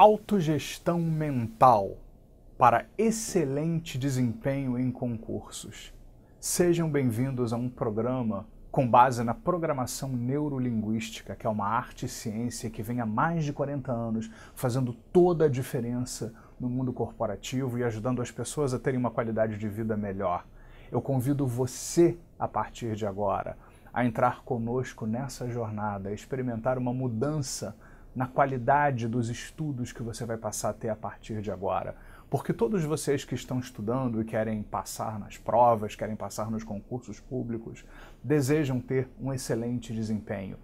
autogestão mental para excelente desempenho em concursos. Sejam bem-vindos a um programa com base na programação neurolinguística, que é uma arte e ciência que vem há mais de 40 anos fazendo toda a diferença no mundo corporativo e ajudando as pessoas a terem uma qualidade de vida melhor. Eu convido você, a partir de agora, a entrar conosco nessa jornada, a experimentar uma mudança na qualidade dos estudos que você vai passar a ter a partir de agora. Porque todos vocês que estão estudando e querem passar nas provas, querem passar nos concursos públicos, desejam ter um excelente desempenho.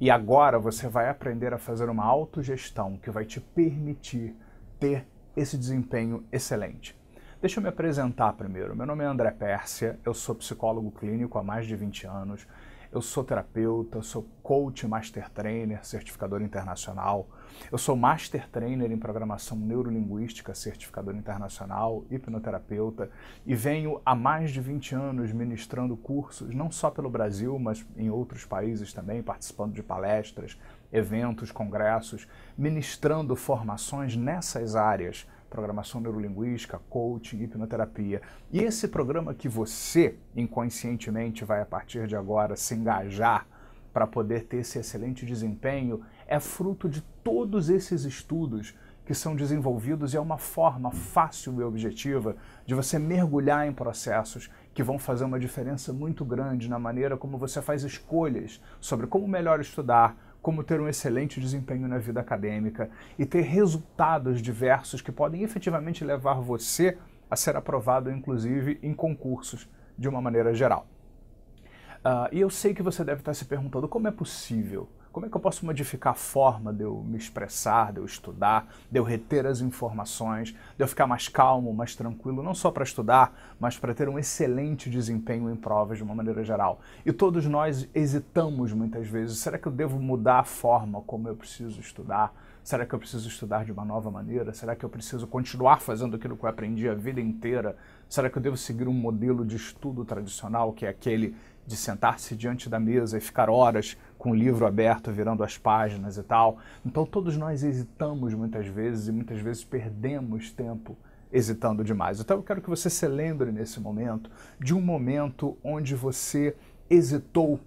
E agora você vai aprender a fazer uma autogestão que vai te permitir ter esse desempenho excelente. Deixa eu me apresentar primeiro. Meu nome é André Pérsia, eu sou psicólogo clínico há mais de 20 anos, eu sou terapeuta, sou coach, master trainer, certificador internacional. Eu sou master trainer em programação neurolinguística, certificador internacional, hipnoterapeuta e venho há mais de 20 anos ministrando cursos, não só pelo Brasil, mas em outros países também, participando de palestras, eventos, congressos, ministrando formações nessas áreas programação neurolinguística, coaching, hipnoterapia. E esse programa que você inconscientemente vai a partir de agora se engajar para poder ter esse excelente desempenho é fruto de todos esses estudos que são desenvolvidos e é uma forma fácil e objetiva de você mergulhar em processos que vão fazer uma diferença muito grande na maneira como você faz escolhas sobre como melhor estudar, como ter um excelente desempenho na vida acadêmica e ter resultados diversos que podem efetivamente levar você a ser aprovado, inclusive, em concursos de uma maneira geral. Uh, e eu sei que você deve estar se perguntando como é possível como é que eu posso modificar a forma de eu me expressar, de eu estudar, de eu reter as informações, de eu ficar mais calmo, mais tranquilo, não só para estudar, mas para ter um excelente desempenho em provas de uma maneira geral? E todos nós hesitamos muitas vezes: será que eu devo mudar a forma como eu preciso estudar? Será que eu preciso estudar de uma nova maneira? Será que eu preciso continuar fazendo aquilo que eu aprendi a vida inteira? Será que eu devo seguir um modelo de estudo tradicional, que é aquele de sentar-se diante da mesa e ficar horas com o livro aberto, virando as páginas e tal. Então todos nós hesitamos muitas vezes e muitas vezes perdemos tempo hesitando demais. Então eu quero que você se lembre nesse momento de um momento onde você hesitou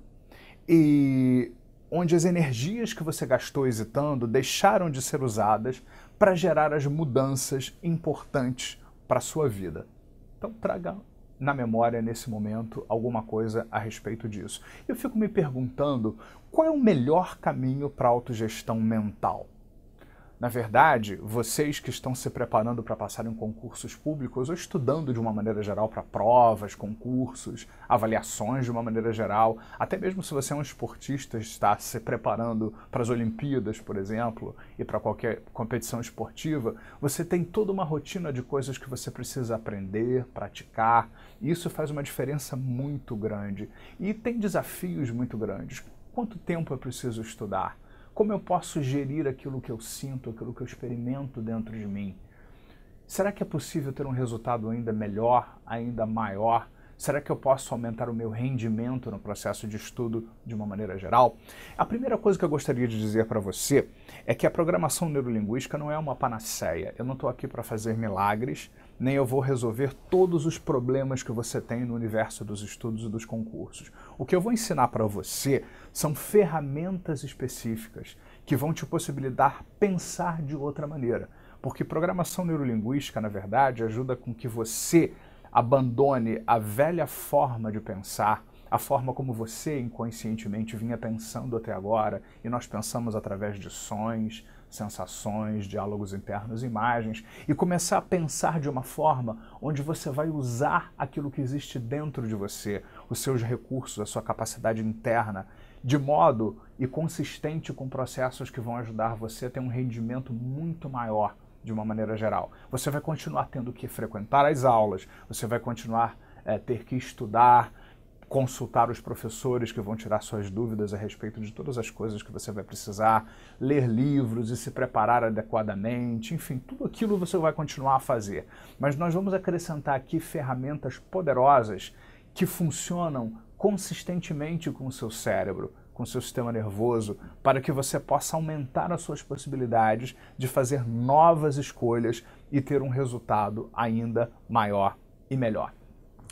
e onde as energias que você gastou hesitando deixaram de ser usadas para gerar as mudanças importantes para a sua vida. Então traga na memória nesse momento alguma coisa a respeito disso. Eu fico me perguntando qual é o melhor caminho para autogestão mental. Na verdade, vocês que estão se preparando para passar em concursos públicos ou estudando de uma maneira geral para provas, concursos, avaliações de uma maneira geral, até mesmo se você é um esportista está se preparando para as Olimpíadas, por exemplo, e para qualquer competição esportiva, você tem toda uma rotina de coisas que você precisa aprender, praticar. E isso faz uma diferença muito grande e tem desafios muito grandes. Quanto tempo eu preciso estudar? Como eu posso gerir aquilo que eu sinto, aquilo que eu experimento dentro de mim? Será que é possível ter um resultado ainda melhor, ainda maior? Será que eu posso aumentar o meu rendimento no processo de estudo de uma maneira geral? A primeira coisa que eu gostaria de dizer para você é que a programação neurolinguística não é uma panaceia. Eu não estou aqui para fazer milagres, nem eu vou resolver todos os problemas que você tem no universo dos estudos e dos concursos. O que eu vou ensinar para você são ferramentas específicas que vão te possibilitar pensar de outra maneira. Porque programação neurolinguística, na verdade, ajuda com que você abandone a velha forma de pensar, a forma como você inconscientemente vinha pensando até agora, e nós pensamos através de sonhos, sensações, diálogos internos, imagens, e começar a pensar de uma forma onde você vai usar aquilo que existe dentro de você, os seus recursos, a sua capacidade interna, de modo e consistente com processos que vão ajudar você a ter um rendimento muito maior de uma maneira geral. Você vai continuar tendo que frequentar as aulas, você vai continuar é, ter que estudar, consultar os professores que vão tirar suas dúvidas a respeito de todas as coisas que você vai precisar, ler livros e se preparar adequadamente, enfim, tudo aquilo você vai continuar a fazer. Mas nós vamos acrescentar aqui ferramentas poderosas que funcionam consistentemente com o seu cérebro com seu sistema nervoso para que você possa aumentar as suas possibilidades de fazer novas escolhas e ter um resultado ainda maior e melhor.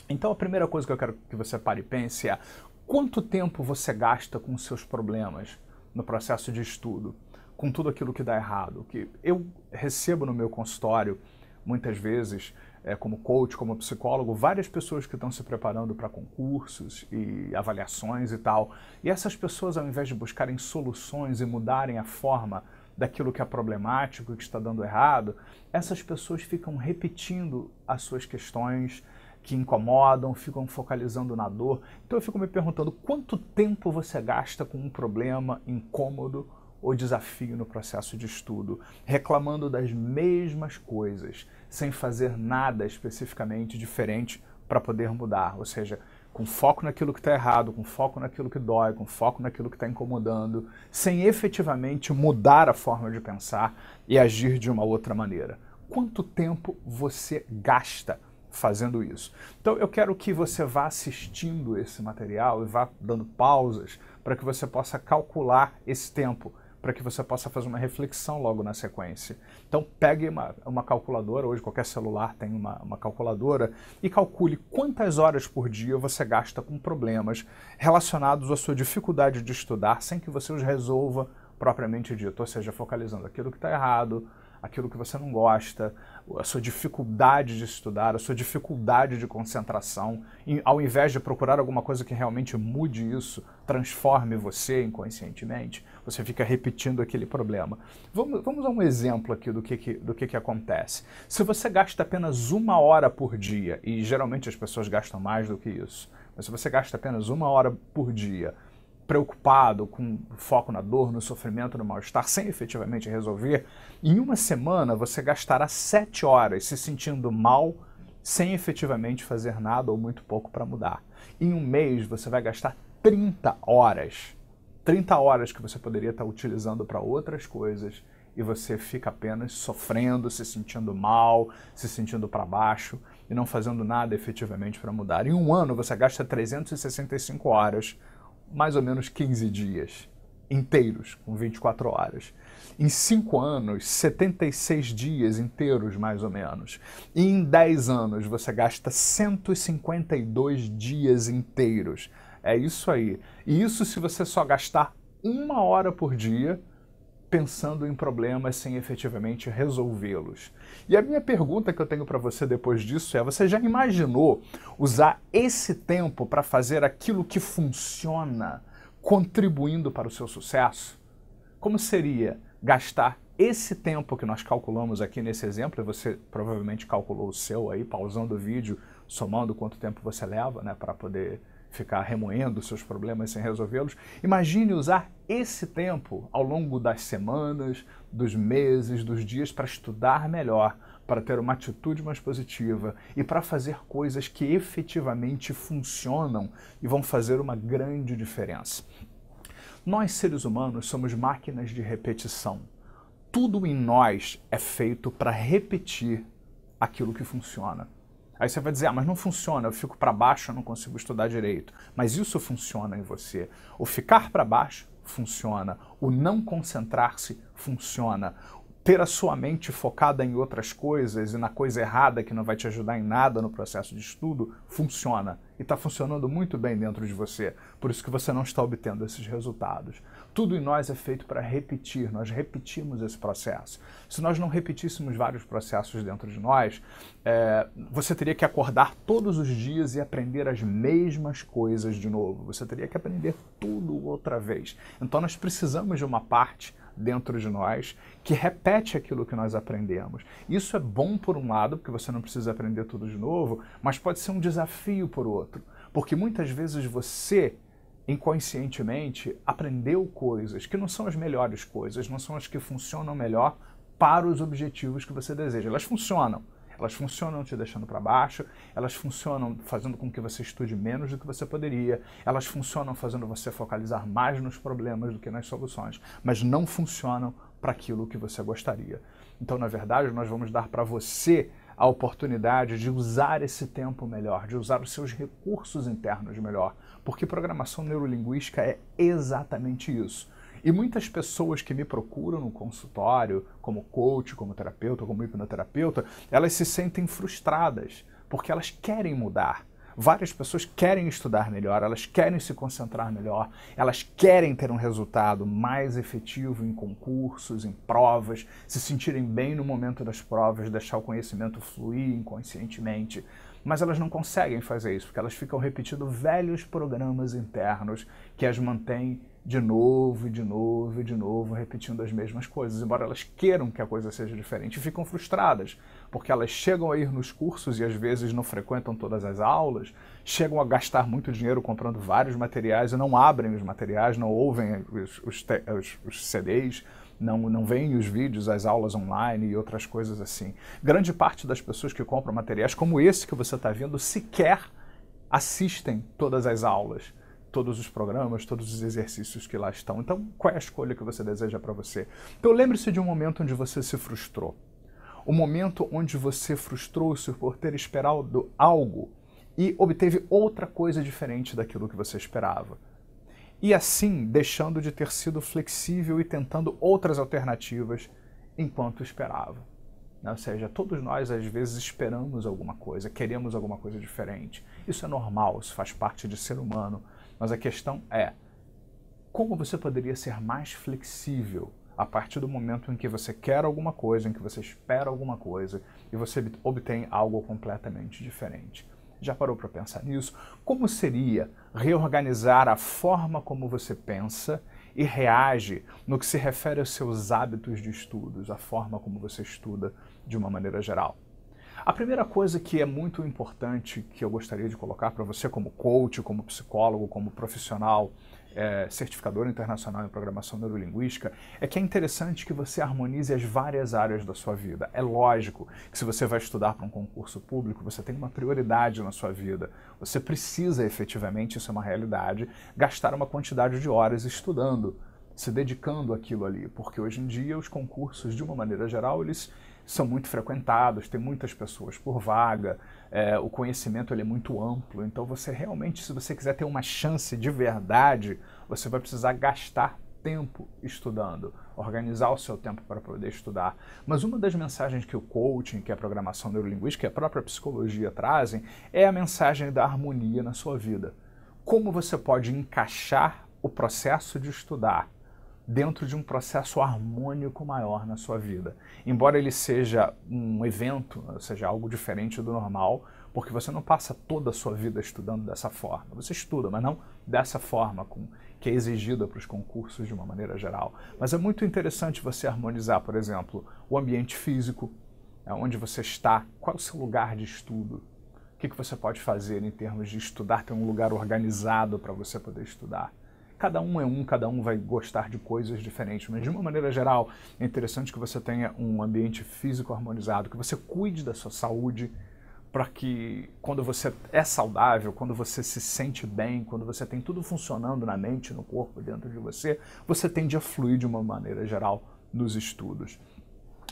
Então a primeira coisa que eu quero que você pare e pense é quanto tempo você gasta com seus problemas no processo de estudo, com tudo aquilo que dá errado, que eu recebo no meu consultório muitas vezes é, como coach, como psicólogo, várias pessoas que estão se preparando para concursos e avaliações e tal. E essas pessoas, ao invés de buscarem soluções e mudarem a forma daquilo que é problemático, que está dando errado, essas pessoas ficam repetindo as suas questões que incomodam, ficam focalizando na dor. Então eu fico me perguntando quanto tempo você gasta com um problema incômodo ou desafio no processo de estudo, reclamando das mesmas coisas sem fazer nada especificamente diferente para poder mudar. Ou seja, com foco naquilo que está errado, com foco naquilo que dói, com foco naquilo que está incomodando, sem efetivamente mudar a forma de pensar e agir de uma outra maneira. Quanto tempo você gasta fazendo isso? Então eu quero que você vá assistindo esse material e vá dando pausas para que você possa calcular esse tempo para que você possa fazer uma reflexão logo na sequência. Então, pegue uma, uma calculadora, hoje qualquer celular tem uma, uma calculadora, e calcule quantas horas por dia você gasta com problemas relacionados à sua dificuldade de estudar, sem que você os resolva propriamente dito, ou seja, focalizando aquilo que está errado, aquilo que você não gosta, a sua dificuldade de estudar, a sua dificuldade de concentração, e, ao invés de procurar alguma coisa que realmente mude isso, transforme você inconscientemente, você fica repetindo aquele problema. Vamos, vamos a um exemplo aqui do, que, que do que, que acontece. Se você gasta apenas uma hora por dia, e geralmente as pessoas gastam mais do que isso, mas se você gasta apenas uma hora por dia preocupado, com foco na dor, no sofrimento, no mal-estar, sem efetivamente resolver, em uma semana você gastará sete horas se sentindo mal, sem efetivamente fazer nada ou muito pouco para mudar. Em um mês você vai gastar 30 horas 30 horas que você poderia estar utilizando para outras coisas e você fica apenas sofrendo, se sentindo mal, se sentindo para baixo e não fazendo nada efetivamente para mudar. Em um ano você gasta 365 horas, mais ou menos 15 dias inteiros, com 24 horas. Em 5 anos, 76 dias inteiros, mais ou menos. E em 10 anos, você gasta 152 dias inteiros é isso aí. E isso se você só gastar uma hora por dia pensando em problemas sem efetivamente resolvê-los. E a minha pergunta que eu tenho para você depois disso é: você já imaginou usar esse tempo para fazer aquilo que funciona, contribuindo para o seu sucesso? Como seria gastar esse tempo que nós calculamos aqui nesse exemplo, você provavelmente calculou o seu aí, pausando o vídeo, somando quanto tempo você leva né, para poder ficar remoendo seus problemas sem resolvê-los, imagine usar esse tempo ao longo das semanas, dos meses, dos dias para estudar melhor, para ter uma atitude mais positiva e para fazer coisas que efetivamente funcionam e vão fazer uma grande diferença. Nós, seres humanos, somos máquinas de repetição. Tudo em nós é feito para repetir aquilo que funciona. Aí você vai dizer, ah, mas não funciona, eu fico para baixo, eu não consigo estudar direito. Mas isso funciona em você. O ficar para baixo funciona. O não concentrar-se funciona ter a sua mente focada em outras coisas e na coisa errada que não vai te ajudar em nada no processo de estudo, funciona. E está funcionando muito bem dentro de você. Por isso que você não está obtendo esses resultados. Tudo em nós é feito para repetir, nós repetimos esse processo. Se nós não repetíssemos vários processos dentro de nós, é, você teria que acordar todos os dias e aprender as mesmas coisas de novo. Você teria que aprender tudo outra vez. Então nós precisamos de uma parte dentro de nós que repete aquilo que nós aprendemos. Isso é bom por um lado, porque você não precisa aprender tudo de novo, mas pode ser um desafio por outro, porque muitas vezes você inconscientemente aprendeu coisas que não são as melhores coisas, não são as que funcionam melhor para os objetivos que você deseja. Elas funcionam, elas funcionam te deixando para baixo, elas funcionam fazendo com que você estude menos do que você poderia, elas funcionam fazendo você focalizar mais nos problemas do que nas soluções, mas não funcionam para aquilo que você gostaria. Então, na verdade, nós vamos dar para você a oportunidade de usar esse tempo melhor, de usar os seus recursos internos melhor, porque programação neurolinguística é exatamente isso e muitas pessoas que me procuram no consultório, como coach, como terapeuta, como hipnoterapeuta, elas se sentem frustradas, porque elas querem mudar. Várias pessoas querem estudar melhor, elas querem se concentrar melhor, elas querem ter um resultado mais efetivo em concursos, em provas, se sentirem bem no momento das provas, deixar o conhecimento fluir inconscientemente. Mas elas não conseguem fazer isso, porque elas ficam repetindo velhos programas internos que as mantêm de novo e de novo e de novo repetindo as mesmas coisas, embora elas queiram que a coisa seja diferente, e ficam frustradas, porque elas chegam a ir nos cursos e às vezes não frequentam todas as aulas, chegam a gastar muito dinheiro comprando vários materiais e não abrem os materiais, não ouvem os, os, os, os CDs, não, não veem os vídeos, as aulas online e outras coisas assim. Grande parte das pessoas que compram materiais como esse que você está vendo sequer assistem todas as aulas todos os programas, todos os exercícios que lá estão. Então, qual é a escolha que você deseja para você? Então, lembre-se de um momento onde você se frustrou. O momento onde você frustrou-se por ter esperado algo e obteve outra coisa diferente daquilo que você esperava. E assim, deixando de ter sido flexível e tentando outras alternativas enquanto esperava. Né? Ou seja, todos nós às vezes esperamos alguma coisa, queremos alguma coisa diferente. Isso é normal, isso faz parte de ser humano. Mas a questão é: como você poderia ser mais flexível a partir do momento em que você quer alguma coisa, em que você espera alguma coisa e você obtém algo completamente diferente? Já parou para pensar nisso? Como seria reorganizar a forma como você pensa e reage no que se refere aos seus hábitos de estudos, a forma como você estuda de uma maneira geral? A primeira coisa que é muito importante que eu gostaria de colocar para você, como coach, como psicólogo, como profissional, é, certificador internacional em programação neurolinguística, é que é interessante que você harmonize as várias áreas da sua vida. É lógico que se você vai estudar para um concurso público, você tem uma prioridade na sua vida. Você precisa efetivamente, isso é uma realidade, gastar uma quantidade de horas estudando, se dedicando àquilo ali, porque hoje em dia os concursos, de uma maneira geral, eles são muito frequentados, tem muitas pessoas por vaga, é, o conhecimento ele é muito amplo. Então, você realmente, se você quiser ter uma chance de verdade, você vai precisar gastar tempo estudando, organizar o seu tempo para poder estudar. Mas uma das mensagens que o coaching, que a programação neurolinguística que a própria psicologia trazem é a mensagem da harmonia na sua vida. Como você pode encaixar o processo de estudar dentro de um processo harmônico maior na sua vida. Embora ele seja um evento, ou seja, algo diferente do normal, porque você não passa toda a sua vida estudando dessa forma. Você estuda, mas não dessa forma com, que é exigida para os concursos de uma maneira geral. Mas é muito interessante você harmonizar, por exemplo, o ambiente físico, né, onde você está, qual é o seu lugar de estudo, o que, que você pode fazer em termos de estudar, ter um lugar organizado para você poder estudar. Cada um é um, cada um vai gostar de coisas diferentes, mas de uma maneira geral, é interessante que você tenha um ambiente físico harmonizado, que você cuide da sua saúde, para que quando você é saudável, quando você se sente bem, quando você tem tudo funcionando na mente, no corpo, dentro de você, você tende a fluir de uma maneira geral nos estudos.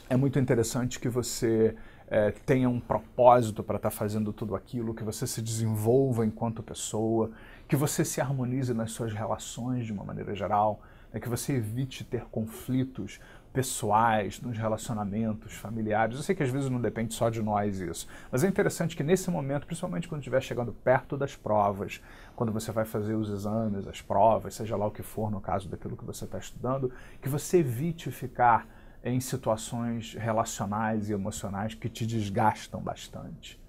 É muito interessante que você é, tenha um propósito para estar tá fazendo tudo aquilo, que você se desenvolva enquanto pessoa, que você se harmonize nas suas relações de uma maneira geral, né, que você evite ter conflitos pessoais, nos relacionamentos familiares. Eu sei que às vezes não depende só de nós isso, mas é interessante que nesse momento, principalmente quando estiver chegando perto das provas, quando você vai fazer os exames, as provas, seja lá o que for no caso daquilo que você está estudando, que você evite ficar em situações relacionais e emocionais que te desgastam bastante.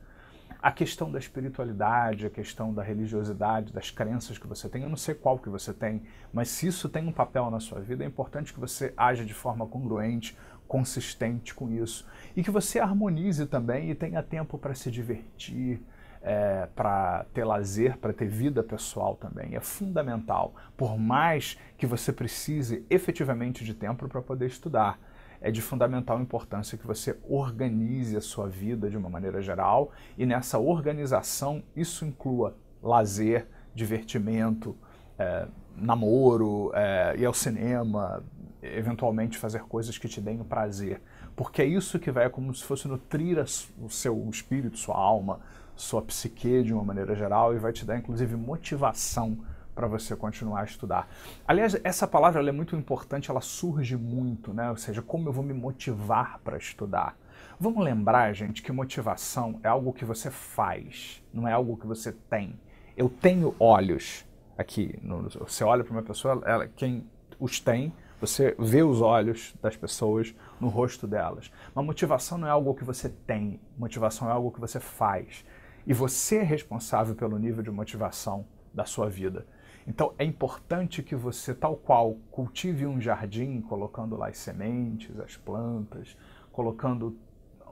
A questão da espiritualidade, a questão da religiosidade, das crenças que você tem, eu não sei qual que você tem, mas se isso tem um papel na sua vida, é importante que você haja de forma congruente, consistente com isso. E que você harmonize também e tenha tempo para se divertir, é, para ter lazer, para ter vida pessoal também. É fundamental, por mais que você precise efetivamente de tempo para poder estudar é de fundamental importância que você organize a sua vida de uma maneira geral e nessa organização isso inclua lazer, divertimento, é, namoro, é, ir ao cinema, eventualmente fazer coisas que te deem prazer. Porque é isso que vai, como se fosse nutrir a, o seu espírito, sua alma, sua psique de uma maneira geral e vai te dar inclusive motivação para você continuar a estudar. Aliás, essa palavra é muito importante, ela surge muito, né? Ou seja, como eu vou me motivar para estudar? Vamos lembrar, gente, que motivação é algo que você faz, não é algo que você tem. Eu tenho olhos aqui. No, você olha para uma pessoa, ela, quem os tem, você vê os olhos das pessoas no rosto delas. Mas motivação não é algo que você tem, motivação é algo que você faz. E você é responsável pelo nível de motivação da sua vida. Então é importante que você, tal qual, cultive um jardim, colocando lá as sementes, as plantas, colocando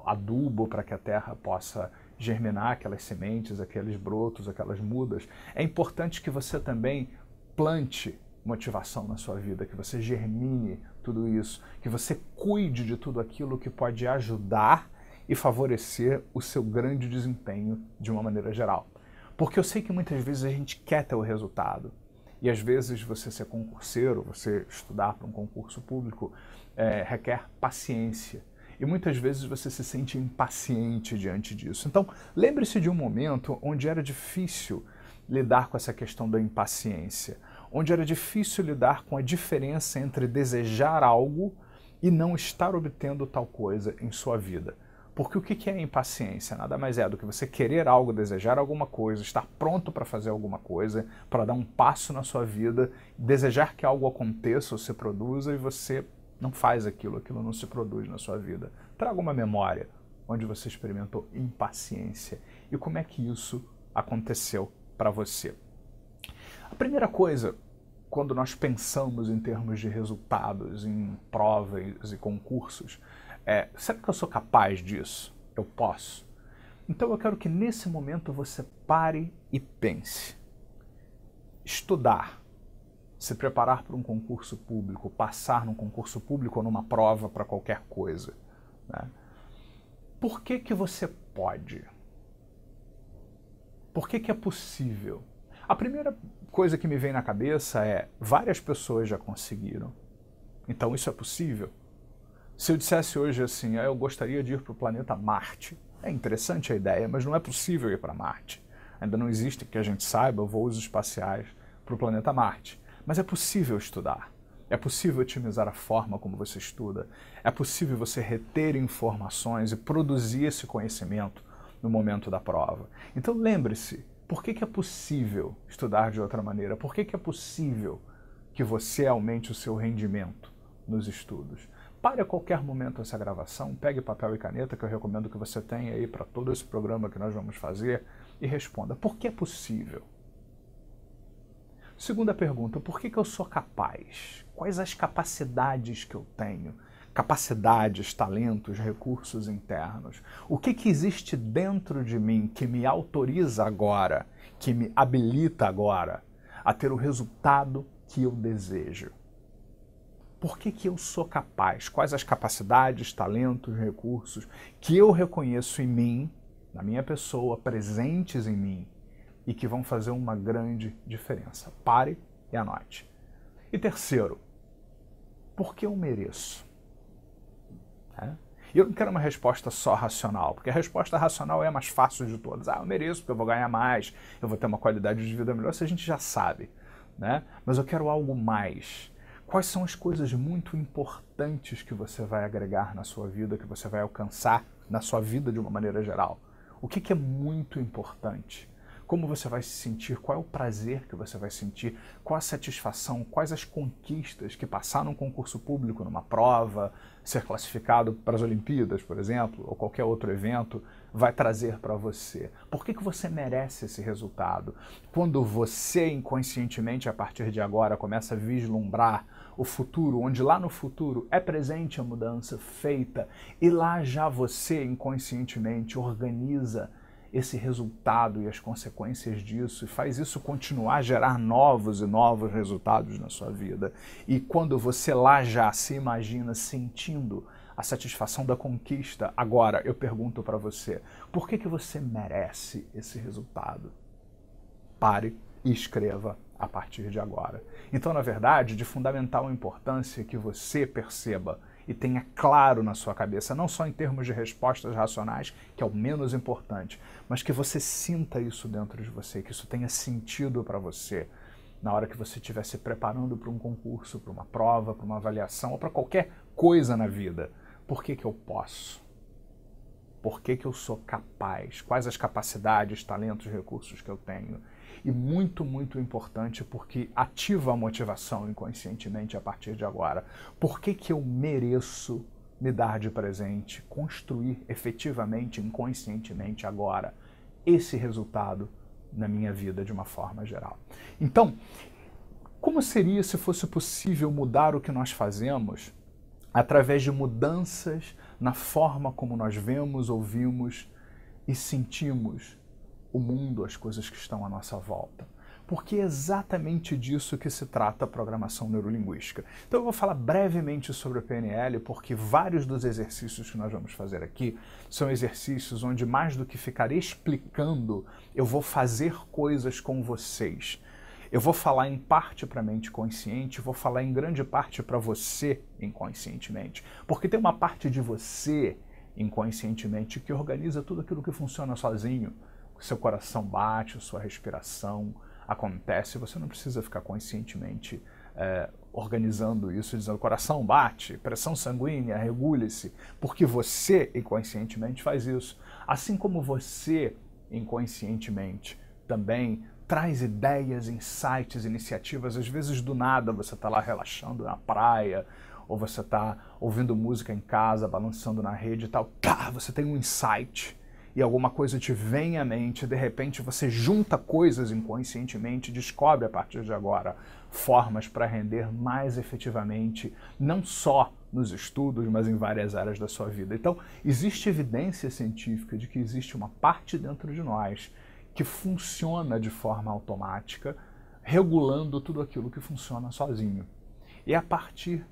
adubo para que a terra possa germinar aquelas sementes, aqueles brotos, aquelas mudas. É importante que você também plante motivação na sua vida, que você germine tudo isso, que você cuide de tudo aquilo que pode ajudar e favorecer o seu grande desempenho de uma maneira geral. Porque eu sei que muitas vezes a gente quer ter o resultado, e às vezes você ser concurseiro, você estudar para um concurso público, é, requer paciência. E muitas vezes você se sente impaciente diante disso. Então, lembre-se de um momento onde era difícil lidar com essa questão da impaciência, onde era difícil lidar com a diferença entre desejar algo e não estar obtendo tal coisa em sua vida. Porque o que é impaciência? Nada mais é do que você querer algo, desejar alguma coisa, estar pronto para fazer alguma coisa, para dar um passo na sua vida, desejar que algo aconteça ou se produza e você não faz aquilo, aquilo não se produz na sua vida. Traga uma memória onde você experimentou impaciência e como é que isso aconteceu para você. A primeira coisa, quando nós pensamos em termos de resultados, em provas e concursos, é, será que eu sou capaz disso? Eu posso? Então eu quero que nesse momento você pare e pense. Estudar, se preparar para um concurso público, passar num concurso público ou numa prova para qualquer coisa. Né? Por que, que você pode? Por que, que é possível? A primeira coisa que me vem na cabeça é: várias pessoas já conseguiram, então isso é possível. Se eu dissesse hoje assim, ah, eu gostaria de ir para o planeta Marte, é interessante a ideia, mas não é possível ir para Marte. Ainda não existe, que a gente saiba, voos espaciais para o planeta Marte. Mas é possível estudar. É possível otimizar a forma como você estuda. É possível você reter informações e produzir esse conhecimento no momento da prova. Então lembre-se, por que, que, é possível estudar de outra maneira? Por que, que é possível que você aumente o seu rendimento nos estudos? pare a qualquer momento essa gravação, pegue papel e caneta, que eu recomendo que você tenha aí para todo esse programa que nós vamos fazer, e responda: por que é possível? Segunda pergunta: por que, que eu sou capaz? Quais as capacidades que eu tenho? Capacidades, talentos, recursos internos. O que, que existe dentro de mim que me autoriza agora, que me habilita agora a ter o resultado que eu desejo? por que, que eu sou capaz, quais as capacidades, talentos, recursos que eu reconheço em mim, na minha pessoa, presentes em mim e que vão fazer uma grande diferença. Pare e anote. E terceiro, por que eu mereço? É? Eu não quero uma resposta só racional, porque a resposta racional é a mais fácil de todas. Ah, eu mereço porque eu vou ganhar mais, eu vou ter uma qualidade de vida melhor, isso a gente já sabe. Né? Mas eu quero algo mais. Quais são as coisas muito importantes que você vai agregar na sua vida, que você vai alcançar na sua vida de uma maneira geral? O que, que é muito importante? Como você vai se sentir? Qual é o prazer que você vai sentir? Qual a satisfação? Quais as conquistas que passar num concurso público, numa prova, ser classificado para as Olimpíadas, por exemplo, ou qualquer outro evento, vai trazer para você? Por que, que você merece esse resultado? Quando você inconscientemente, a partir de agora, começa a vislumbrar o futuro, onde lá no futuro é presente a mudança feita e lá já você inconscientemente organiza esse resultado e as consequências disso e faz isso continuar a gerar novos e novos resultados na sua vida. E quando você lá já se imagina sentindo a satisfação da conquista, agora eu pergunto para você, por que que você merece esse resultado? Pare e escreva a partir de agora. Então, na verdade, de fundamental importância que você perceba e tenha claro na sua cabeça, não só em termos de respostas racionais, que é o menos importante, mas que você sinta isso dentro de você, que isso tenha sentido para você na hora que você estiver se preparando para um concurso, para uma prova, para uma avaliação ou para qualquer coisa na vida. Por que, que eu posso? Por que, que eu sou capaz? Quais as capacidades, talentos, recursos que eu tenho? e muito, muito importante porque ativa a motivação inconscientemente a partir de agora. Por que, que eu mereço me dar de presente, construir efetivamente, inconscientemente agora esse resultado na minha vida de uma forma geral? Então, como seria se fosse possível mudar o que nós fazemos através de mudanças na forma como nós vemos, ouvimos e sentimos o mundo, as coisas que estão à nossa volta. Porque é exatamente disso que se trata a programação neurolinguística. Então eu vou falar brevemente sobre a PNL, porque vários dos exercícios que nós vamos fazer aqui são exercícios onde, mais do que ficar explicando, eu vou fazer coisas com vocês. Eu vou falar em parte para a mente consciente, vou falar em grande parte para você inconscientemente. Porque tem uma parte de você inconscientemente que organiza tudo aquilo que funciona sozinho seu coração bate, sua respiração acontece, você não precisa ficar conscientemente é, organizando isso, dizendo coração bate, pressão sanguínea, regule-se, porque você inconscientemente faz isso. Assim como você inconscientemente também traz ideias, insights, iniciativas, às vezes do nada você está lá relaxando na praia, ou você está ouvindo música em casa, balançando na rede e tal, pá, você tem um insight e alguma coisa te vem à mente, de repente você junta coisas inconscientemente, descobre a partir de agora formas para render mais efetivamente, não só nos estudos, mas em várias áreas da sua vida. Então, existe evidência científica de que existe uma parte dentro de nós que funciona de forma automática, regulando tudo aquilo que funciona sozinho. E a partir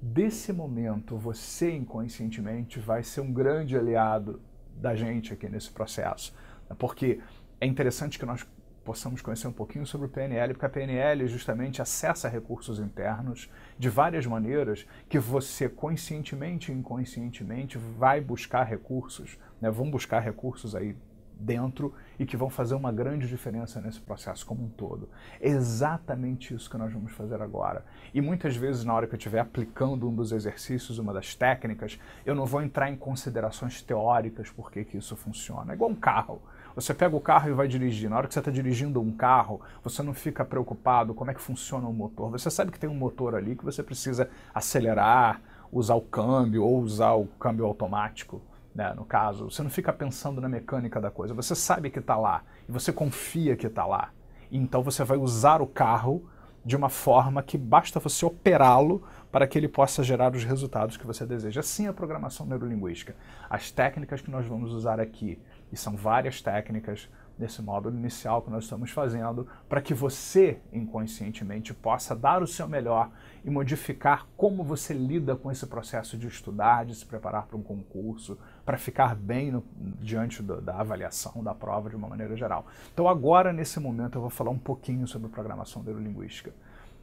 desse momento, você inconscientemente vai ser um grande aliado da gente aqui nesse processo. Né? Porque é interessante que nós possamos conhecer um pouquinho sobre o PNL, porque a PNL justamente acessa recursos internos de várias maneiras que você conscientemente e inconscientemente vai buscar recursos, né? vão buscar recursos aí dentro e que vão fazer uma grande diferença nesse processo como um todo. É exatamente isso que nós vamos fazer agora. E muitas vezes, na hora que eu estiver aplicando um dos exercícios, uma das técnicas, eu não vou entrar em considerações teóricas por que isso funciona. É igual um carro. Você pega o carro e vai dirigir. Na hora que você está dirigindo um carro, você não fica preocupado como é que funciona o motor. Você sabe que tem um motor ali que você precisa acelerar, usar o câmbio ou usar o câmbio automático né, no caso. Você não fica pensando na mecânica da coisa, você sabe que está lá e você confia que está lá. Então você vai usar o carro de uma forma que basta você operá-lo para que ele possa gerar os resultados que você deseja. Assim é a programação neurolinguística. As técnicas que nós vamos usar aqui, e são várias técnicas, nesse módulo inicial que nós estamos fazendo, para que você inconscientemente possa dar o seu melhor e modificar como você lida com esse processo de estudar, de se preparar para um concurso, para ficar bem no, diante do, da avaliação, da prova de uma maneira geral. Então, agora, nesse momento, eu vou falar um pouquinho sobre programação neurolinguística.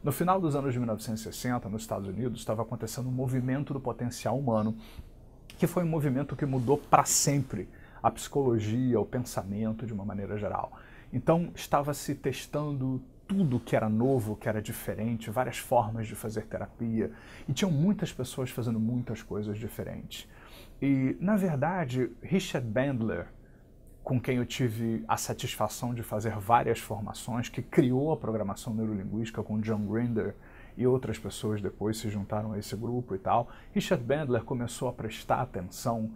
No final dos anos de 1960, nos Estados Unidos, estava acontecendo um movimento do potencial humano, que foi um movimento que mudou para sempre a psicologia, o pensamento de uma maneira geral. Então, estava se testando tudo que era novo, que era diferente, várias formas de fazer terapia, e tinham muitas pessoas fazendo muitas coisas diferentes. E, na verdade, Richard Bandler, com quem eu tive a satisfação de fazer várias formações, que criou a programação neurolinguística com John Grinder e outras pessoas depois se juntaram a esse grupo e tal, Richard Bandler começou a prestar atenção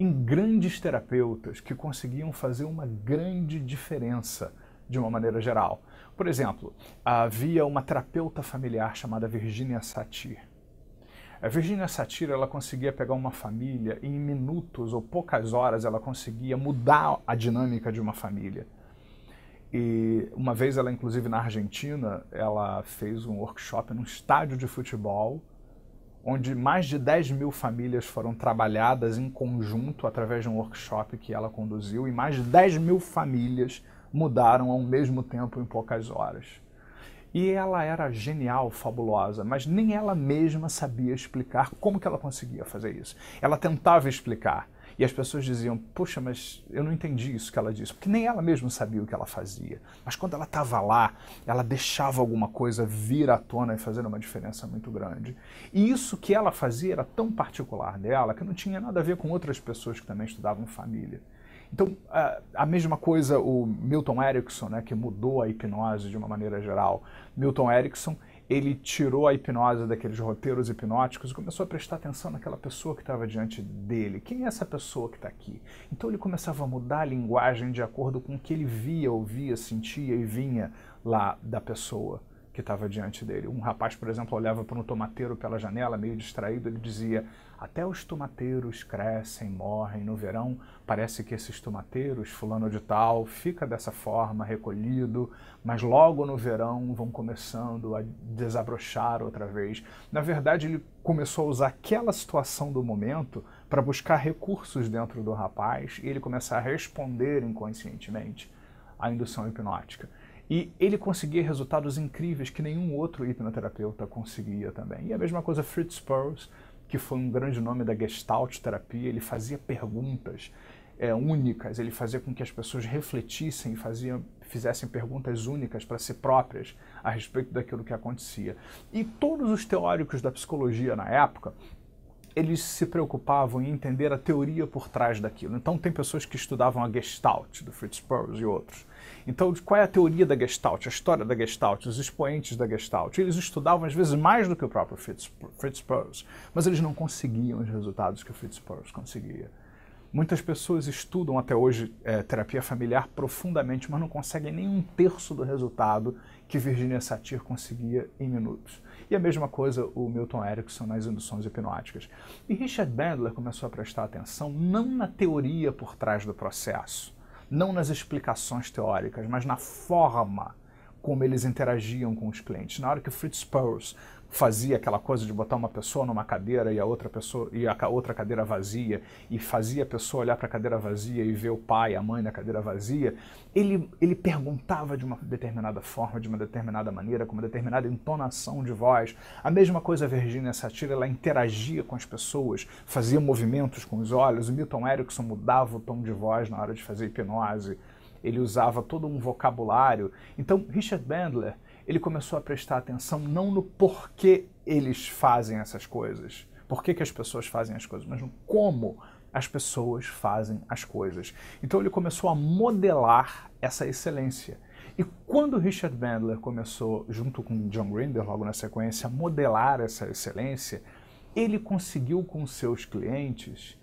em grandes terapeutas que conseguiam fazer uma grande diferença de uma maneira geral. Por exemplo, havia uma terapeuta familiar chamada Virginia Satir. A Virginia Satir ela conseguia pegar uma família e em minutos ou poucas horas ela conseguia mudar a dinâmica de uma família. E uma vez ela inclusive na Argentina, ela fez um workshop num estádio de futebol onde mais de 10 mil famílias foram trabalhadas em conjunto através de um workshop que ela conduziu e mais de 10 mil famílias mudaram ao mesmo tempo em poucas horas. E ela era genial, fabulosa, mas nem ela mesma sabia explicar como que ela conseguia fazer isso. Ela tentava explicar, e as pessoas diziam: Poxa, mas eu não entendi isso que ela disse, porque nem ela mesma sabia o que ela fazia. Mas quando ela estava lá, ela deixava alguma coisa vir à tona e fazer uma diferença muito grande. E isso que ela fazia era tão particular dela que não tinha nada a ver com outras pessoas que também estudavam família. Então, a, mesma coisa o Milton Erickson, né, que mudou a hipnose de uma maneira geral. Milton Erickson, ele tirou a hipnose daqueles roteiros hipnóticos e começou a prestar atenção naquela pessoa que estava diante dele. Quem é essa pessoa que está aqui? Então ele começava a mudar a linguagem de acordo com o que ele via, ouvia, sentia e vinha lá da pessoa que estava diante dele. Um rapaz, por exemplo, olhava para um tomateiro pela janela, meio distraído, ele dizia: Até os tomateiros crescem, morrem no verão. Parece que esses tomateiros, fulano de tal, fica dessa forma, recolhido, mas logo no verão vão começando a desabrochar outra vez. Na verdade, ele começou a usar aquela situação do momento para buscar recursos dentro do rapaz e ele começar a responder inconscientemente à indução hipnótica. E ele conseguia resultados incríveis que nenhum outro hipnoterapeuta conseguia também. E a mesma coisa Fritz Perls, que foi um grande nome da Gestalt terapia, ele fazia perguntas é, únicas, ele fazia com que as pessoas refletissem e faziam, fizessem perguntas únicas para si próprias a respeito daquilo que acontecia. E todos os teóricos da psicologia na época eles se preocupavam em entender a teoria por trás daquilo. Então, tem pessoas que estudavam a Gestalt, do Fritz Perls e outros. Então, qual é a teoria da Gestalt, a história da Gestalt, os expoentes da Gestalt? Eles estudavam, às vezes, mais do que o próprio Fritz Perls, mas eles não conseguiam os resultados que o Fritz Perls conseguia. Muitas pessoas estudam até hoje é, terapia familiar profundamente, mas não conseguem nem um terço do resultado que Virginia Satir conseguia em minutos. E a mesma coisa o Milton Erickson nas induções hipnóticas. E Richard Bandler começou a prestar atenção não na teoria por trás do processo, não nas explicações teóricas, mas na forma como eles interagiam com os clientes. Na hora que o Fritz Perls fazia aquela coisa de botar uma pessoa numa cadeira e a outra pessoa e a outra cadeira vazia e fazia a pessoa olhar para a cadeira vazia e ver o pai, a mãe na cadeira vazia, ele ele perguntava de uma determinada forma, de uma determinada maneira, com uma determinada entonação de voz. A mesma coisa a Virginia Satira ela interagia com as pessoas, fazia movimentos com os olhos. O Milton Erickson mudava o tom de voz na hora de fazer hipnose. Ele usava todo um vocabulário. Então, Richard Bandler ele começou a prestar atenção não no porquê eles fazem essas coisas, por que, que as pessoas fazem as coisas, mas no como as pessoas fazem as coisas. Então ele começou a modelar essa excelência. E quando Richard Bandler começou, junto com John Grinder, logo na sequência, a modelar essa excelência, ele conseguiu com seus clientes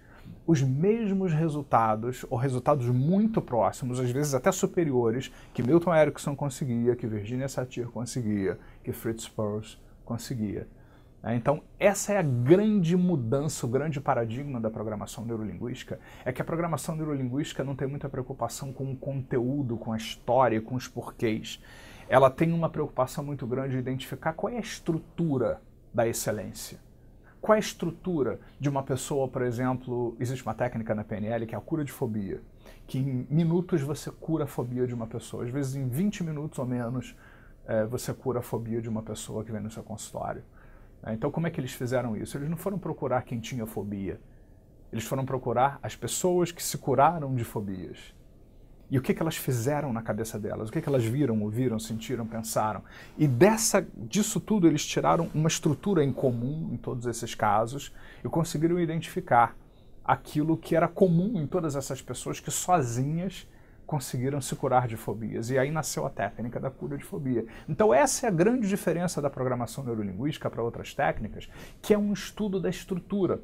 os mesmos resultados, ou resultados muito próximos, às vezes até superiores, que Milton Erickson conseguia, que Virginia Satir conseguia, que Fritz Perls conseguia. É, então, essa é a grande mudança, o grande paradigma da programação neurolinguística, é que a programação neurolinguística não tem muita preocupação com o conteúdo, com a história, com os porquês. Ela tem uma preocupação muito grande de identificar qual é a estrutura da excelência qual é a estrutura de uma pessoa, por exemplo, existe uma técnica na PNL que é a cura de fobia, que em minutos você cura a fobia de uma pessoa, às vezes em 20 minutos ou menos é, você cura a fobia de uma pessoa que vem no seu consultório. É, então, como é que eles fizeram isso? Eles não foram procurar quem tinha fobia, eles foram procurar as pessoas que se curaram de fobias. E o que, que elas fizeram na cabeça delas? O que, que elas viram, ouviram, sentiram, pensaram? E dessa, disso tudo eles tiraram uma estrutura em comum em todos esses casos e conseguiram identificar aquilo que era comum em todas essas pessoas que sozinhas conseguiram se curar de fobias. E aí nasceu a técnica da cura de fobia. Então, essa é a grande diferença da programação neurolinguística para outras técnicas, que é um estudo da estrutura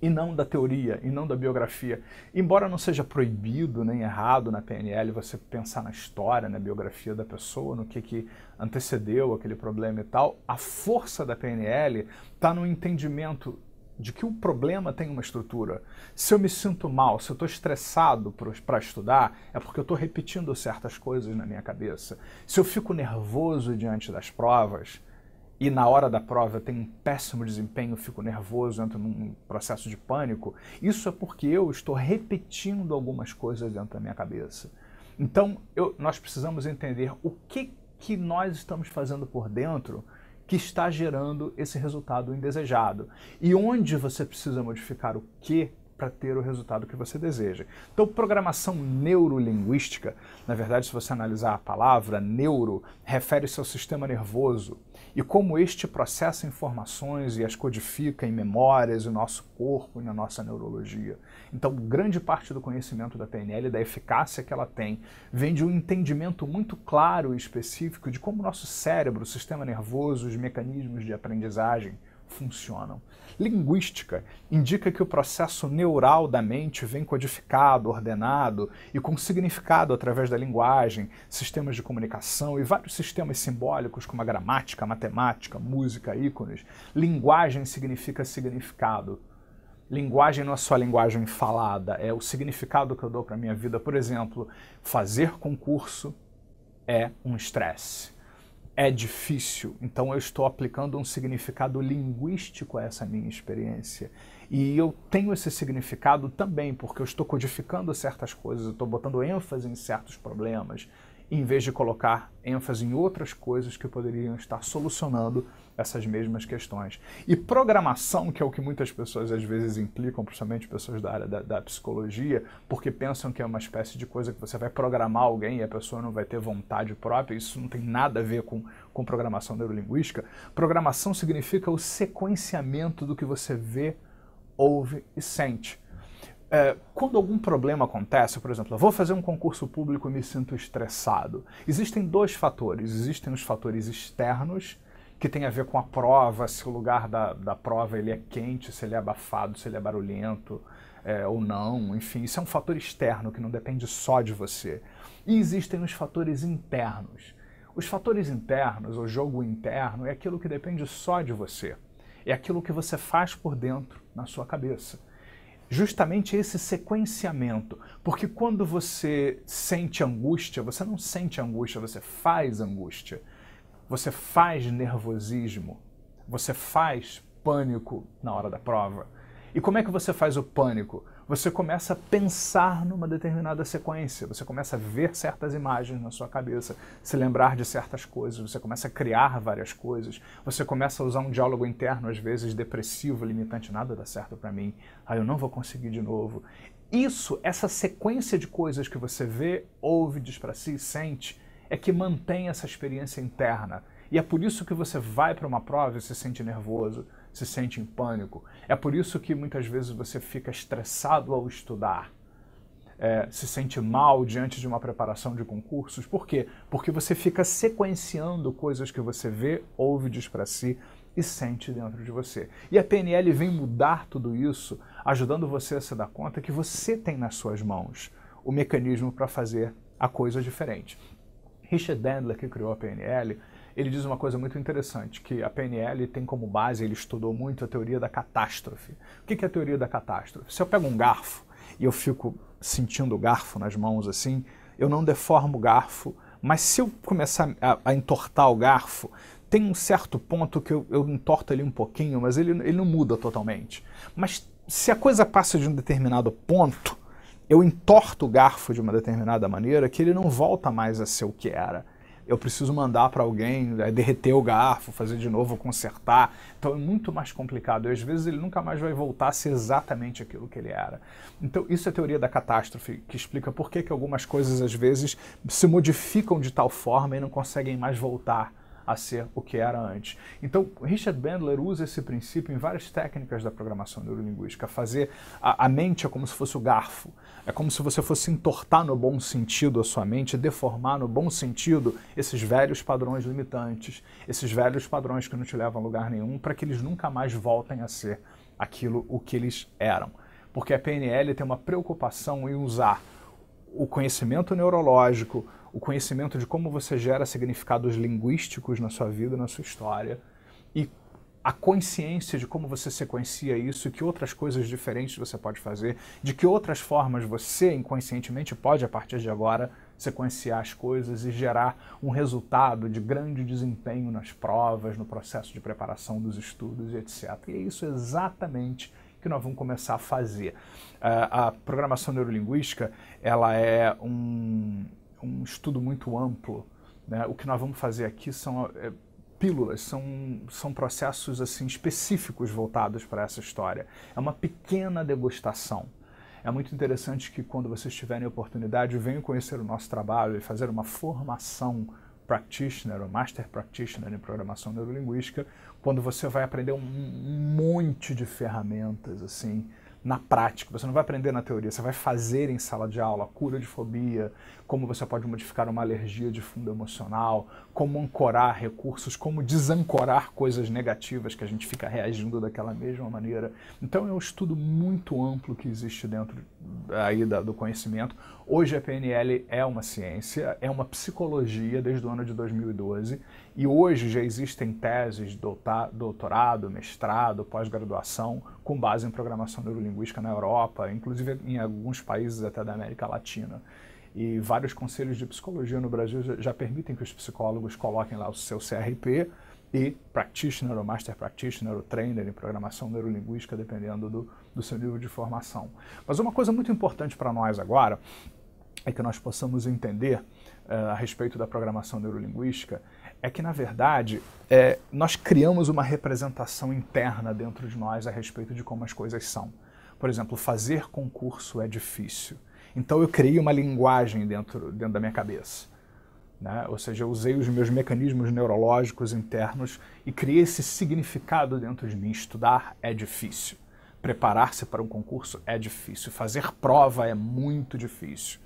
e não da teoria, e não da biografia. Embora não seja proibido nem errado na PNL você pensar na história, na biografia da pessoa, no que, que antecedeu aquele problema e tal, a força da PNL está no entendimento de que o problema tem uma estrutura. Se eu me sinto mal, se eu estou estressado para estudar, é porque eu estou repetindo certas coisas na minha cabeça. Se eu fico nervoso diante das provas, e na hora da prova eu tenho um péssimo desempenho, fico nervoso, entro num processo de pânico, isso é porque eu estou repetindo algumas coisas dentro da minha cabeça. Então, eu, nós precisamos entender o que, que nós estamos fazendo por dentro que está gerando esse resultado indesejado e onde você precisa modificar o que para ter o resultado que você deseja. Então, programação neurolinguística, na verdade, se você analisar a palavra neuro, refere-se ao sistema nervoso, e como este processa informações e as codifica em memórias, no nosso corpo, e na nossa neurologia. Então, grande parte do conhecimento da PNL, da eficácia que ela tem, vem de um entendimento muito claro e específico de como o nosso cérebro, o sistema nervoso, os mecanismos de aprendizagem funcionam. Linguística indica que o processo neural da mente vem codificado, ordenado e com significado através da linguagem, sistemas de comunicação e vários sistemas simbólicos como a gramática, a matemática, música, ícones. Linguagem significa significado. Linguagem não é só a linguagem falada, é o significado que eu dou para a minha vida. Por exemplo, fazer concurso é um estresse é difícil, então eu estou aplicando um significado linguístico a essa minha experiência. E eu tenho esse significado também porque eu estou codificando certas coisas, eu estou botando ênfase em certos problemas, em vez de colocar ênfase em outras coisas que poderiam estar solucionando essas mesmas questões. E programação, que é o que muitas pessoas às vezes implicam, principalmente pessoas da área da, da, psicologia, porque pensam que é uma espécie de coisa que você vai programar alguém e a pessoa não vai ter vontade própria, isso não tem nada a ver com, com programação neurolinguística. Programação significa o sequenciamento do que você vê, ouve e sente. É, quando algum problema acontece, por exemplo, eu vou fazer um concurso público e me sinto estressado, existem dois fatores. Existem os fatores externos que tem a ver com a prova, se o lugar da, da prova ele é quente, se ele é abafado, se ele é barulhento é, ou não, enfim, isso é um fator externo que não depende só de você. E existem os fatores internos. Os fatores internos, o jogo interno, é aquilo que depende só de você. É aquilo que você faz por dentro, na sua cabeça. Justamente esse sequenciamento, porque quando você sente angústia, você não sente angústia, você faz angústia. Você faz nervosismo, você faz pânico na hora da prova. E como é que você faz o pânico? Você começa a pensar numa determinada sequência, você começa a ver certas imagens na sua cabeça, se lembrar de certas coisas, você começa a criar várias coisas, você começa a usar um diálogo interno, às vezes depressivo, limitante, nada dá certo para mim, ah, eu não vou conseguir de novo. Isso, essa sequência de coisas que você vê, ouve, diz para si, sente, é que mantém essa experiência interna. E é por isso que você vai para uma prova e se sente nervoso, se sente em pânico. É por isso que muitas vezes você fica estressado ao estudar, é, se sente mal diante de uma preparação de concursos. Por quê? Porque você fica sequenciando coisas que você vê, ouve, diz para si e sente dentro de você. E a PNL vem mudar tudo isso, ajudando você a se dar conta que você tem nas suas mãos o mecanismo para fazer a coisa diferente. Richard Bandler, que criou a PNL, ele diz uma coisa muito interessante, que a PNL tem como base, ele estudou muito a teoria da catástrofe. O que é a teoria da catástrofe? Se eu pego um garfo e eu fico sentindo o garfo nas mãos assim, eu não deformo o garfo, mas se eu começar a, a entortar o garfo, tem um certo ponto que eu, eu entorto ali um pouquinho, mas ele, ele não muda totalmente. Mas se a coisa passa de um determinado ponto, eu entorto o garfo de uma determinada maneira que ele não volta mais a ser o que era. Eu preciso mandar para alguém é, derreter o garfo, fazer de novo, consertar. Então é muito mais complicado. E às vezes ele nunca mais vai voltar a ser exatamente aquilo que ele era. Então, isso é a teoria da catástrofe, que explica por que, que algumas coisas às vezes se modificam de tal forma e não conseguem mais voltar a ser o que era antes. Então, Richard Bandler usa esse princípio em várias técnicas da programação neurolinguística. Fazer a, a mente é como se fosse o garfo, é como se você fosse entortar no bom sentido a sua mente, deformar no bom sentido esses velhos padrões limitantes, esses velhos padrões que não te levam a lugar nenhum, para que eles nunca mais voltem a ser aquilo o que eles eram. Porque a PNL tem uma preocupação em usar o conhecimento neurológico, o conhecimento de como você gera significados linguísticos na sua vida, na sua história, e a consciência de como você sequencia isso, que outras coisas diferentes você pode fazer, de que outras formas você inconscientemente pode, a partir de agora, sequenciar as coisas e gerar um resultado de grande desempenho nas provas, no processo de preparação dos estudos e etc. E é isso exatamente que nós vamos começar a fazer. Eh, a programação neurolinguística, ela é um um estudo muito amplo. Né? O que nós vamos fazer aqui são é, pílulas, são, são processos assim específicos voltados para essa história. É uma pequena degustação. É muito interessante que quando vocês tiverem oportunidade, venham conhecer o nosso trabalho e fazer uma formação practitioner ou master practitioner em programação neurolinguística, quando você vai aprender um monte de ferramentas assim na prática. Você não vai aprender na teoria, você vai fazer em sala de aula, cura de fobia, como você pode modificar uma alergia de fundo emocional, como ancorar recursos, como desancorar coisas negativas que a gente fica reagindo daquela mesma maneira. Então é um estudo muito amplo que existe dentro aí da, do conhecimento. Hoje a PNL é uma ciência, é uma psicologia desde o ano de 2012 e hoje já existem teses de doutorado, mestrado, pós-graduação com base em programação neurolinguística na Europa, inclusive em alguns países até da América Latina e vários conselhos de psicologia no Brasil já permitem que os psicólogos coloquem lá o seu CRP e practitioner ou master practitioner ou trainer em programação neurolinguística, dependendo do, do seu nível de formação. Mas uma coisa muito importante para nós agora é que nós possamos entender uh, a respeito da programação neurolinguística é que, na verdade, é, nós criamos uma representação interna dentro de nós a respeito de como as coisas são. Por exemplo, fazer concurso é difícil. Então eu criei uma linguagem dentro, dentro da minha cabeça. Né? Ou seja, eu usei os meus mecanismos neurológicos internos e criei esse significado dentro de mim. Estudar é difícil. Preparar-se para um concurso é difícil. Fazer prova é muito difícil.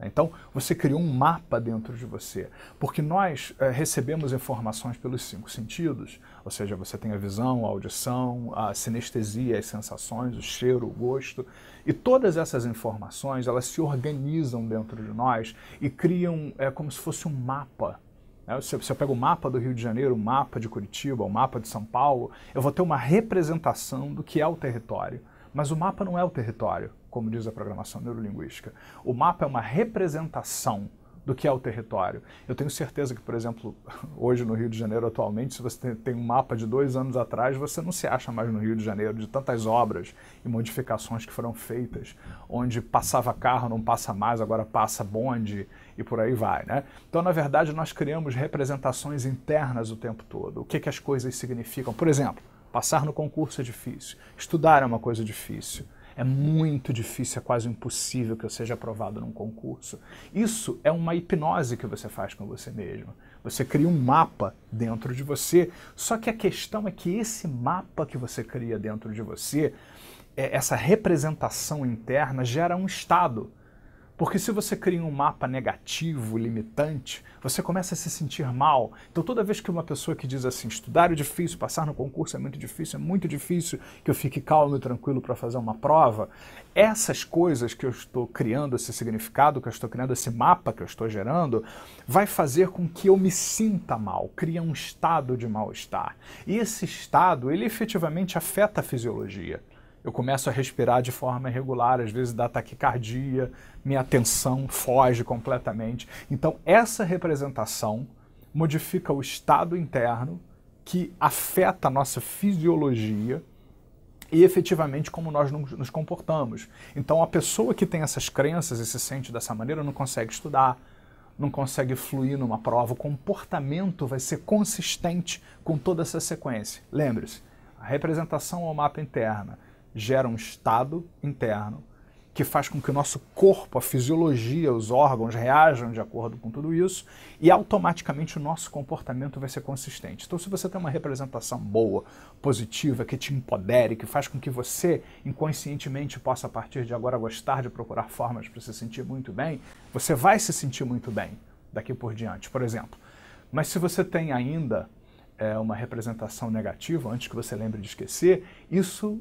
Né? Então, você criou um mapa dentro de você, porque nós é, recebemos informações pelos cinco sentidos, ou seja, você tem a visão, a audição, a sinestesia, as sensações, o cheiro, o gosto, e todas essas informações, elas se organizam dentro de nós e criam é, como se fosse um mapa né? se eu pego o mapa do Rio de Janeiro, o mapa de Curitiba, o mapa de São Paulo, eu vou ter uma representação do que é o território. Mas o mapa não é o território como diz a programação neurolinguística. O mapa é uma representação do que é o território. Eu tenho certeza que, por exemplo, hoje no Rio de Janeiro, atualmente, se você tem um mapa de dois anos atrás, você não se acha mais no Rio de Janeiro, de tantas obras e modificações que foram feitas, onde passava carro, não passa mais, agora passa bonde e por aí vai. Né? Então, na verdade, nós criamos representações internas o tempo todo. O que, que as coisas significam? Por exemplo, passar no concurso é difícil, estudar é uma coisa difícil é muito difícil, é quase impossível que eu seja aprovado num concurso. Isso é uma hipnose que você faz com você mesmo. Você cria um mapa dentro de você. Só que a questão é que esse mapa que você cria dentro de você, é, essa representação interna, gera um estado porque se você cria um mapa negativo, limitante, você começa a se sentir mal. Então toda vez que uma pessoa que diz assim, estudar é difícil, passar no concurso é muito difícil, é muito difícil que eu fique calmo e tranquilo para fazer uma prova, essas coisas que eu estou criando, esse significado que eu estou criando, esse mapa que eu estou gerando, vai fazer com que eu me sinta mal, cria um estado de mal-estar. E esse estado, ele efetivamente afeta a fisiologia. Eu começo a respirar de forma irregular, às vezes dá taquicardia, minha atenção foge completamente. Então, essa representação modifica o estado interno que afeta a nossa fisiologia e efetivamente como nós nos comportamos. Então, a pessoa que tem essas crenças e se sente dessa maneira não consegue estudar, não consegue fluir numa prova. O comportamento vai ser consistente com toda essa sequência. Lembre-se, a representação ao mapa interna gera um estado interno que faz com que o nosso corpo, a fisiologia, os órgãos reajam de acordo com tudo isso e automaticamente o nosso comportamento vai ser consistente. Então, se você tem uma representação boa, positiva, que te empodere, que faz com que você inconscientemente possa, a partir de agora, gostar de procurar formas para se sentir muito bem, você vai se sentir muito bem daqui por diante, por exemplo. Mas se você tem ainda é, uma representação negativa, antes que você lembre de esquecer, isso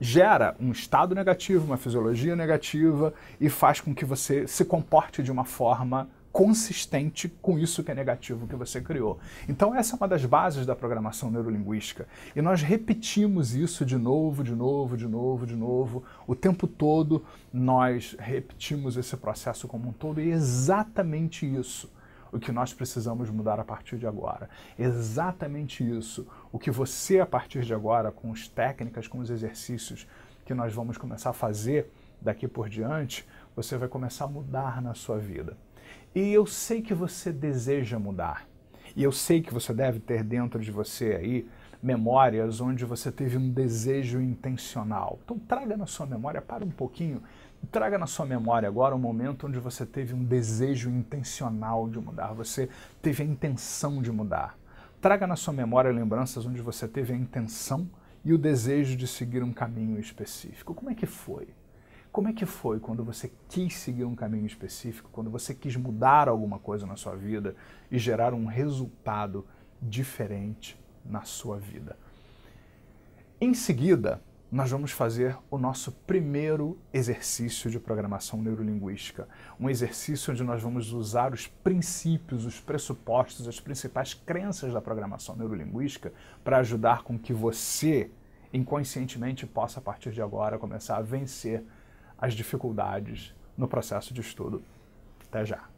gera um estado negativo, uma fisiologia negativa e faz com que você se comporte de uma forma consistente com isso que é negativo que você criou. Então essa é uma das bases da programação neurolinguística e nós repetimos isso de novo, de novo, de novo, de novo, o tempo todo nós repetimos esse processo como um todo e é exatamente isso o que nós precisamos mudar a partir de agora. Exatamente isso. O que você, a partir de agora, com as técnicas, com os exercícios que nós vamos começar a fazer daqui por diante, você vai começar a mudar na sua vida. E eu sei que você deseja mudar. E eu sei que você deve ter dentro de você aí memórias onde você teve um desejo intencional. Então traga na sua memória, para um pouquinho traga na sua memória agora um momento onde você teve um desejo intencional de mudar, você teve a intenção de mudar. Traga na sua memória lembranças onde você teve a intenção e o desejo de seguir um caminho específico. Como é que foi? Como é que foi quando você quis seguir um caminho específico, quando você quis mudar alguma coisa na sua vida e gerar um resultado diferente na sua vida? Em seguida, nós vamos fazer o nosso primeiro exercício de programação neurolinguística. Um exercício onde nós vamos usar os princípios, os pressupostos, as principais crenças da programação neurolinguística para ajudar com que você, inconscientemente, possa, a partir de agora, começar a vencer as dificuldades no processo de estudo. Até já!